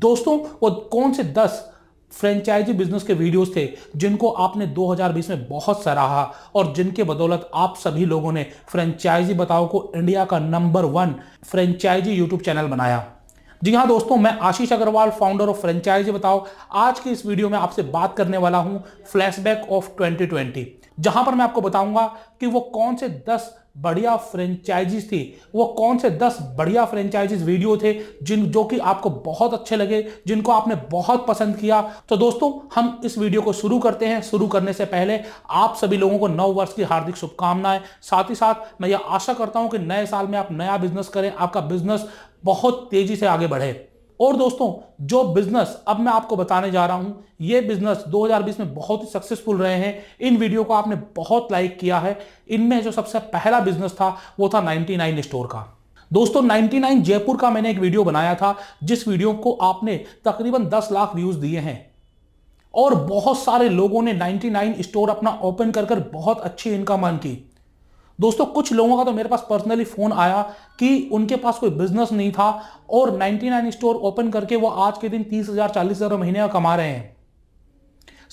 दोस्तों वो कौन से दस फ्रेंचाइजी बिजनेस के वीडियोस थे जिनको आपने 2020 में बहुत सराहा और जिनके बदौलत आप सभी लोगों ने फ्रेंचाइजी बताओ को इंडिया का number one franchise YouTube channel बनाया जी हाँ दोस्तों मैं Ashish Agrawal founder of franchise बताओ आज की इस वीडियो में आपसे बात करने वाला हूं फ्लैशबैक ऑफ 2020 जहां पर मैं आपको बताऊंगा कि वो कौन से 10 बढ़िया फ्रेंचाइजीज थी वो कौन से दस बढ़िया फ्रेंचाइजीज वीडियो थे जिन जो कि आपको बहुत अच्छे लगे जिनको आपने बहुत पसंद किया तो दोस्तों हम इस वीडियो को शुरू करते हैं शुरू करने से पहले आप सभी लोगों को नव वर्ष की हार्दिक शुभकामनाएं साथ ही साथ मैं यह आशा करता हूं कि नए साल में आप नया बिजनेस करें आपका बिजनेस बहुत तेजी से आगे बढ़े और दोस्तों जो बिजनेस अब मैं आपको बताने जा रहा हूं ये बिजनेस 2020 में बहुत ही सक्सेसफुल रहे हैं इन वीडियो को आपने बहुत लाइक किया है इनमें जो सबसे पहला बिजनेस था वो था 99 स्टोर का दोस्तों 99 जयपुर का मैंने एक वीडियो बनाया था जिस वीडियो को आपने तकरीबन 10 लाख व्यूज दिए हैं और बहुत सारे लोगों ने 99 स्टोर अपना ओपन कर कर बहुत अच्छी इनकम अर्न की दोस्तों कुछ लोगों का तो मेरे पास पर्सनली फ़ोन आया कि उनके पास कोई बिजनेस नहीं था और 99 स्टोर ओपन करके वो आज के दिन तीस हज़ार चालीस हज़ार महीने का कमा रहे हैं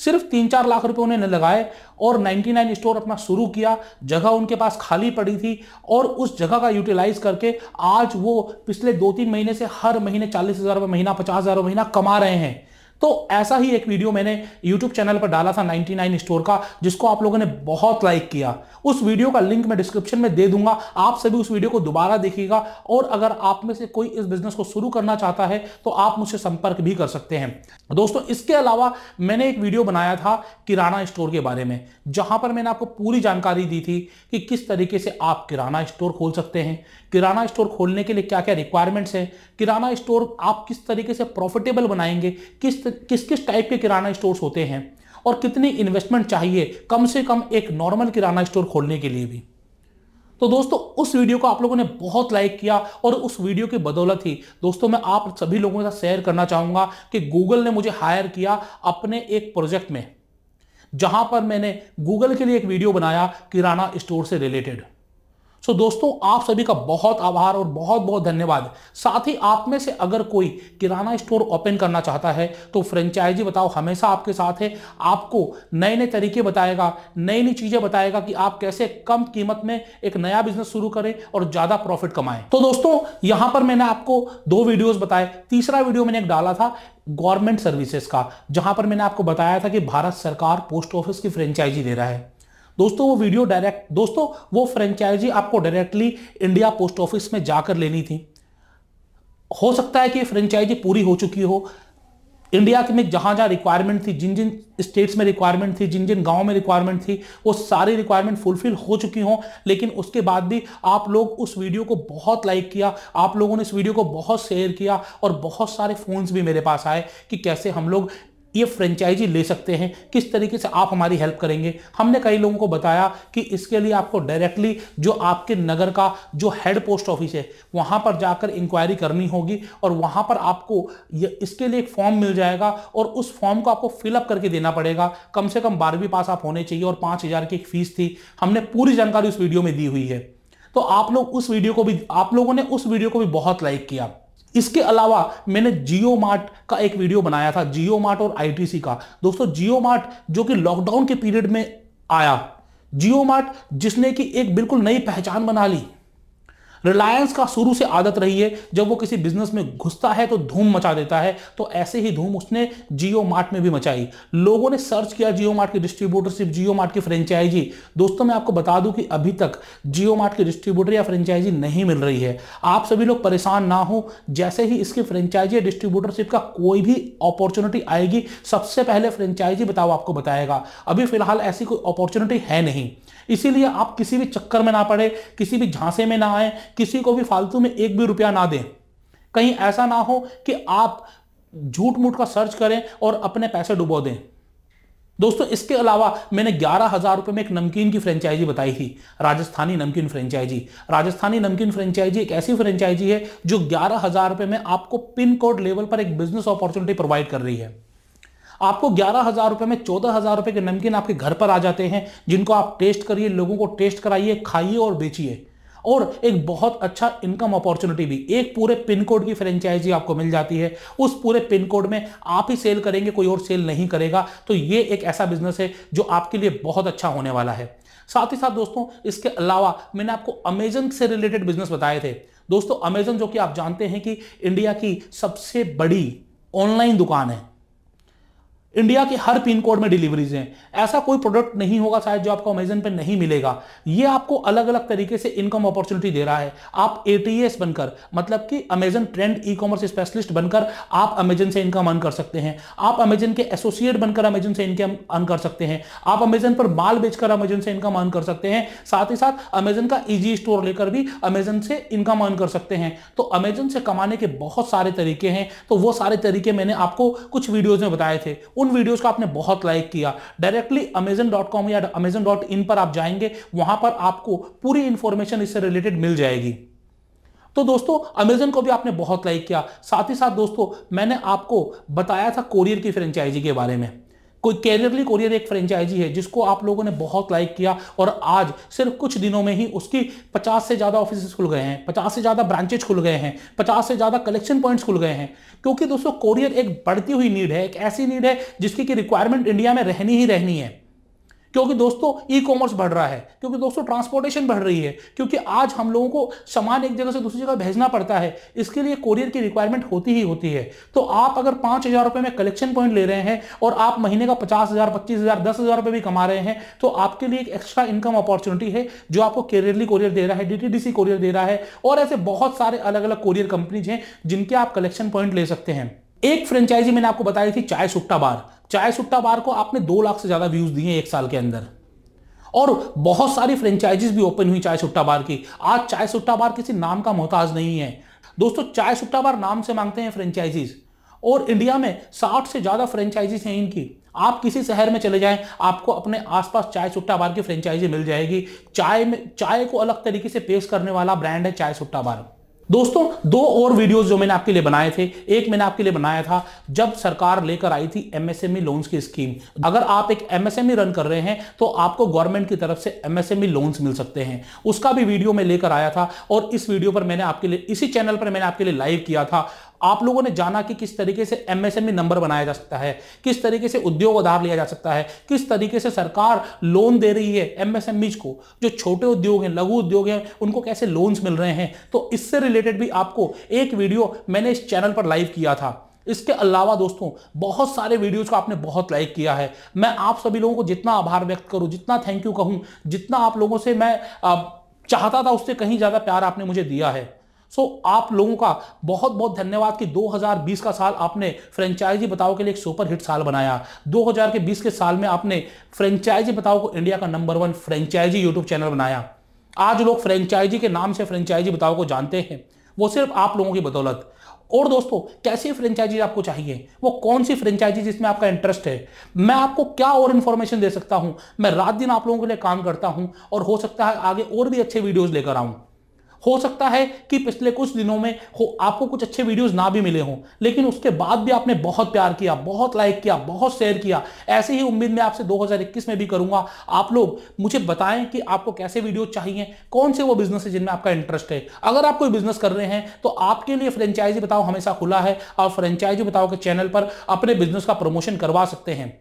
सिर्फ तीन चार लाख रुपए उन्हें लगाए और 99 स्टोर अपना शुरू किया जगह उनके पास खाली पड़ी थी और उस जगह का यूटिलाइज करके आज वो पिछले दो तीन महीने से हर महीने चालीस हज़ार महीना पचास हज़ार महीना कमा रहे हैं तो ऐसा ही एक वीडियो मैंने यूट्यूब चैनल पर डाला था 99 स्टोर का जिसको आप लोगों ने बहुत लाइक किया उस वीडियो का लिंक मैं डिस्क्रिप्शन में दे दूंगा आप सभी उस वीडियो को दोबारा देखिएगा और अगर आप में से कोई इस बिजनेस को शुरू करना चाहता है तो आप मुझसे संपर्क भी कर सकते हैं दोस्तों इसके अलावा मैंने एक वीडियो बनाया था किराना स्टोर के बारे में जहां पर मैंने आपको पूरी जानकारी दी थी कि किस तरीके से आप किराना स्टोर खोल सकते हैं किराना स्टोर खोलने के लिए क्या क्या रिक्वायरमेंट्स हैं किराना स्टोर आप किस तरीके से प्रॉफिटेबल बनाएंगे किस किस किस टाइप के किराना स्टोर्स होते हैं और कितनी इन्वेस्टमेंट चाहिए कम से कम एक नॉर्मल किराना स्टोर खोलने के लिए भी तो दोस्तों उस वीडियो को आप लोगों ने बहुत लाइक किया और उस वीडियो की बदौलत ही दोस्तों मैं आप सभी लोगों के साथ शेयर करना चाहूँगा कि गूगल ने मुझे हायर किया अपने एक प्रोजेक्ट में जहां पर मैंने गूगल के लिए एक वीडियो बनाया किराना स्टोर से रिलेटेड सो दोस्तों आप सभी का बहुत आभार और बहुत बहुत धन्यवाद साथ ही आप में से अगर कोई किराना स्टोर ओपन करना चाहता है तो फ्रेंचाइजी बताओ हमेशा आपके साथ है आपको नए नए तरीके बताएगा नई नई चीजें बताएगा कि आप कैसे कम कीमत में एक नया बिजनेस शुरू करें और ज्यादा प्रॉफिट कमाएं तो दोस्तों यहां पर मैंने आपको दो वीडियोज बताए तीसरा वीडियो मैंने एक डाला था गवर्नमेंट सर्विसेज का जहां पर मैंने आपको बताया था कि भारत सरकार पोस्ट ऑफिस की फ्रेंचाइजी दे रहा है दोस्तों वो वीडियो डायरेक्ट दोस्तों वो फ्रेंचाइजी आपको डायरेक्टली इंडिया पोस्ट ऑफिस में जाकर लेनी थी हो सकता है कि फ्रेंचाइजी पूरी हो चुकी हो इंडिया के में जहां जहां रिक्वायरमेंट थी जिन जिन स्टेट्स में रिक्वायरमेंट थी जिन जिन गांव में रिक्वायरमेंट थी वो सारी रिक्वायरमेंट फुलफिल हो चुकी हों लेकिन उसके बाद भी आप लोग उस वीडियो को बहुत लाइक किया आप लोगों ने इस वीडियो को बहुत शेयर किया और बहुत सारे फ़ोन्स भी मेरे पास आए कि कैसे हम लोग ये फ्रेंचाइजी ले सकते हैं किस तरीके से आप हमारी हेल्प करेंगे हमने कई लोगों को बताया कि इसके लिए आपको डायरेक्टली जो आपके नगर का जो हेड पोस्ट ऑफिस है वहां पर जाकर इंक्वायरी करनी होगी और वहां पर आपको ये इसके लिए एक फॉर्म मिल जाएगा और उस फॉर्म को आपको फिलअप करके देना पड़ेगा कम से कम बारहवीं पास आप होने चाहिए और पाँच हज़ार की एक फीस थी हमने पूरी जानकारी उस वीडियो में दी हुई है तो आप लोग उस वीडियो को भी आप लोगों ने उस वीडियो को भी बहुत लाइक किया इसके अलावा मैंने जियो मार्ट का एक वीडियो बनाया था जियो मार्ट और आईटीसी का दोस्तों जियो मार्ट जो कि लॉकडाउन के पीरियड में आया जियो मार्ट जिसने की एक बिल्कुल नई पहचान बना ली रिलायंस का शुरू से आदत रही है जब वो किसी बिजनेस में घुसता है तो धूम मचा देता है तो ऐसे ही धूम उसने जियो मार्ट में भी मचाई लोगों ने सर्च किया जियो मार्ट की डिस्ट्रीब्यूटरशिप जियो मार्ट की फ्रेंचाइजी दोस्तों मैं आपको बता दूं कि अभी तक जियो मार्ट की डिस्ट्रीब्यूटर या फ्रेंचाइजी नहीं मिल रही है आप सभी लोग परेशान ना हो जैसे ही इसकी फ्रेंचाइजी या डिस्ट्रीब्यूटरशिप का कोई भी अपॉर्चुनिटी आएगी सबसे पहले फ्रेंचाइजी बताओ आपको बताएगा अभी फिलहाल ऐसी कोई अपॉर्चुनिटी है नहीं इसीलिए आप किसी भी चक्कर में ना पड़े किसी भी झांसे में ना आए किसी को भी फालतू में एक भी रुपया ना दें कहीं ऐसा ना हो कि आप झूठ मूठ का सर्च करें और अपने पैसे डुबो दें दोस्तों इसके अलावा मैंने ग्यारह हज़ार रुपये में एक नमकीन की फ्रेंचाइजी बताई थी राजस्थानी नमकीन फ्रेंचाइजी राजस्थानी नमकीन फ्रेंचाइजी एक ऐसी फ्रेंचाइजी है जो ग्यारह हज़ार रुपये में आपको पिन कोड लेवल पर एक बिजनेस अपॉर्चुनिटी प्रोवाइड कर रही है आपको ग्यारह हज़ार रुपये में चौदह हज़ार रुपये के नमकीन आपके घर पर आ जाते हैं जिनको आप टेस्ट करिए लोगों को टेस्ट कराइए खाइए और बेचिए और एक बहुत अच्छा इनकम अपॉर्चुनिटी भी एक पूरे पिन कोड की फ्रेंचाइजी आपको मिल जाती है उस पूरे पिन कोड में आप ही सेल करेंगे कोई और सेल नहीं करेगा तो ये एक ऐसा बिजनेस है जो आपके लिए बहुत अच्छा होने वाला है साथ ही साथ दोस्तों इसके अलावा मैंने आपको अमेजन से रिलेटेड बिजनेस बताए थे दोस्तों अमेजन जो कि आप जानते हैं कि इंडिया की सबसे बड़ी ऑनलाइन दुकान है इंडिया के हर पिन कोड में डिलीवरीज हैं ऐसा कोई प्रोडक्ट नहीं होगा शायद जो आपको अमेजन पे नहीं मिलेगा ये आपको अलग अलग तरीके से इनकम अपॉर्चुनिटी दे रहा है आप एटीएस बनकर मतलब कि Amazon trained e commerce specialist बनकर आप अमेजन से इनकम अर्न कर सकते हैं आप अमेजन के एसोसिएट बनकर अमेजन से इनकम अर्न कर सकते हैं आप अमेजन पर माल बेचकर अमेजन से इनकम अर्न कर सकते हैं साथ ही साथ अमेजन का ईजी स्टोर लेकर भी अमेजन से इनकम अर्न कर सकते हैं तो अमेजन से कमाने के बहुत सारे तरीके हैं तो वो सारे तरीके मैंने आपको कुछ वीडियोज में बताए थे उन वीडियोस को आपने बहुत लाइक किया डायरेक्टली अमेजन डॉट कॉम या अमेजन डॉट इन पर आप जाएंगे वहां पर आपको पूरी इंफॉर्मेशन इससे रिलेटेड मिल जाएगी तो दोस्तों अमेजन को भी आपने बहुत लाइक किया साथ ही साथ दोस्तों मैंने आपको बताया था कोरियर की फ्रेंचाइजी के बारे में कोई कैरियरली कोरियर एक फ्रेंचाइजी है जिसको आप लोगों ने बहुत लाइक किया और आज सिर्फ कुछ दिनों में ही उसकी पचास से ज़्यादा ऑफिस खुल गए हैं पचास से ज़्यादा ब्रांचेज खुल गए हैं पचास से ज़्यादा कलेक्शन पॉइंट्स खुल गए हैं क्योंकि दोस्तों कोरियर एक बढ़ती हुई नीड है एक ऐसी नीड है जिसकी की रिक्वायरमेंट इंडिया में रहनी ही रहनी है क्योंकि दोस्तों ई कॉमर्स बढ़ रहा है क्योंकि दोस्तों ट्रांसपोर्टेशन बढ़ रही है क्योंकि आज हम लोगों को सामान एक जगह से दूसरी जगह भेजना पड़ता है इसके लिए कोरियर की रिक्वायरमेंट होती ही होती है तो आप अगर पांच हजार रुपए में कलेक्शन पॉइंट ले रहे हैं और आप महीने का पचास हजार पच्चीस हजार दस हजार रुपए भी कमा रहे हैं तो आपके लिए एक एक्स्ट्रा इनकम अपॉर्चुनिटी है जो आपको केरियरली कोरियर दे रहा है डीटीडीसी कोरियर दे रहा है और ऐसे बहुत सारे अलग अलग कोरियर कंपनीज हैं जिनके आप कलेक्शन पॉइंट ले सकते हैं एक फ्रेंचाइजी मैंने आपको बताई थी चाय सुट्टा बार चाय सुट्टा बार को आपने दो लाख से ज़्यादा व्यूज़ दिए एक साल के अंदर और बहुत सारी फ्रेंचाइजीज भी ओपन हुई चाय सुट्टा बार की आज चाय सुट्टा बार किसी नाम का मोहताज नहीं है दोस्तों चाय सुट्टा बार नाम से मांगते हैं फ्रेंचाइजीज और इंडिया में साठ से ज़्यादा फ्रेंचाइजीज हैं इनकी आप किसी शहर में चले जाएं आपको अपने आसपास चाय सुट्टा बार की फ्रेंचाइजी मिल जाएगी चाय में चाय को अलग तरीके से पेश करने वाला ब्रांड है चाय सुट्टा बार दोस्तों दो और वीडियोस जो मैंने आपके लिए बनाए थे एक मैंने आपके लिए बनाया था जब सरकार लेकर आई थी एमएसएमई लोन्स e की स्कीम अगर आप एक एमएसएमई रन e कर रहे हैं तो आपको गवर्नमेंट की तरफ से एमएसएमई लोन्स e मिल सकते हैं उसका भी वीडियो मैं लेकर आया था और इस वीडियो पर मैंने आपके लिए इसी चैनल पर मैंने आपके लिए लाइव किया था आप लोगों ने जाना कि किस तरीके से एमएसएमई e नंबर बनाया जा सकता है किस तरीके से उद्योग आधार लिया जा सकता है किस तरीके से सरकार लोन दे रही है एमएसएमईज को जो छोटे उद्योग हैं लघु उद्योग हैं उनको कैसे लोन्स मिल रहे हैं तो इससे रिलेटेड भी आपको एक वीडियो मैंने इस चैनल पर लाइव किया था इसके अलावा दोस्तों बहुत सारे वीडियोस को आपने बहुत लाइक किया है मैं आप सभी लोगों को जितना आभार व्यक्त करूं जितना थैंक यू कहूं जितना आप लोगों से मैं चाहता था उससे कहीं ज़्यादा प्यार आपने मुझे दिया है सो so, आप लोगों का बहुत बहुत धन्यवाद कि 2020 का साल आपने फ्रेंचाइजी बताओ के लिए एक सुपर हिट साल बनाया 2020 के के साल में आपने फ्रेंचाइजी बताओ को इंडिया का number one franchise YouTube channel बनाया आज लोग फ्रेंचाइजी के नाम से फ्रेंचाइजी बताओ को जानते हैं वो सिर्फ आप लोगों की बदौलत और दोस्तों कैसी फ्रेंचाइजी आपको चाहिए वो कौन सी फ्रेंचाइजी जिसमें आपका इंटरेस्ट है मैं आपको क्या और इन्फॉर्मेशन दे सकता हूं मैं रात दिन आप लोगों के लिए काम करता हूं और हो सकता है आगे और भी अच्छे वीडियोस लेकर आऊं हो सकता है कि पिछले कुछ दिनों में हो आपको कुछ अच्छे वीडियोस ना भी मिले हों लेकिन उसके बाद भी आपने बहुत प्यार किया बहुत लाइक किया बहुत शेयर किया ऐसे ही उम्मीद मैं आपसे 2021 में भी करूंगा आप लोग मुझे बताएं कि आपको कैसे वीडियो चाहिए कौन से वो बिजनेस है जिनमें आपका इंटरेस्ट है अगर आप कोई बिजनेस कर रहे हैं तो आपके लिए फ्रेंचाइजी बताओ हमेशा खुला है आप फ्रेंचाइजी बताओ के चैनल पर अपने बिजनेस का प्रमोशन करवा सकते हैं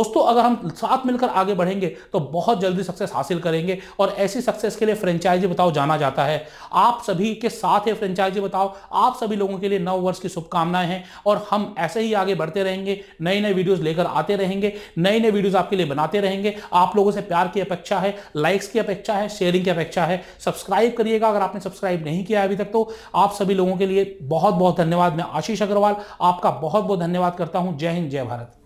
दोस्तों अगर हम साथ मिलकर आगे बढ़ेंगे तो बहुत जल्दी सक्सेस हासिल करेंगे और ऐसी सक्सेस के लिए फ्रेंचाइजी बताओ जाना जाता है आप सभी के साथ है फ्रेंचाइजी बताओ आप सभी लोगों के लिए नव वर्ष की शुभकामनाएं हैं और हम ऐसे ही आगे बढ़ते रहेंगे नई नए वीडियोज लेकर आते रहेंगे नए नए वीडियोज आपके लिए बनाते रहेंगे आप लोगों से प्यार की अपेक्षा है लाइक्स की अपेक्षा है शेयरिंग की अपेक्षा है सब्सक्राइब करिएगा अगर आपने सब्सक्राइब नहीं किया अभी तक तो आप सभी लोगों के लिए बहुत बहुत धन्यवाद मैं आशीष अग्रवाल आपका बहुत बहुत धन्यवाद करता हूँ जय हिंद जय भारत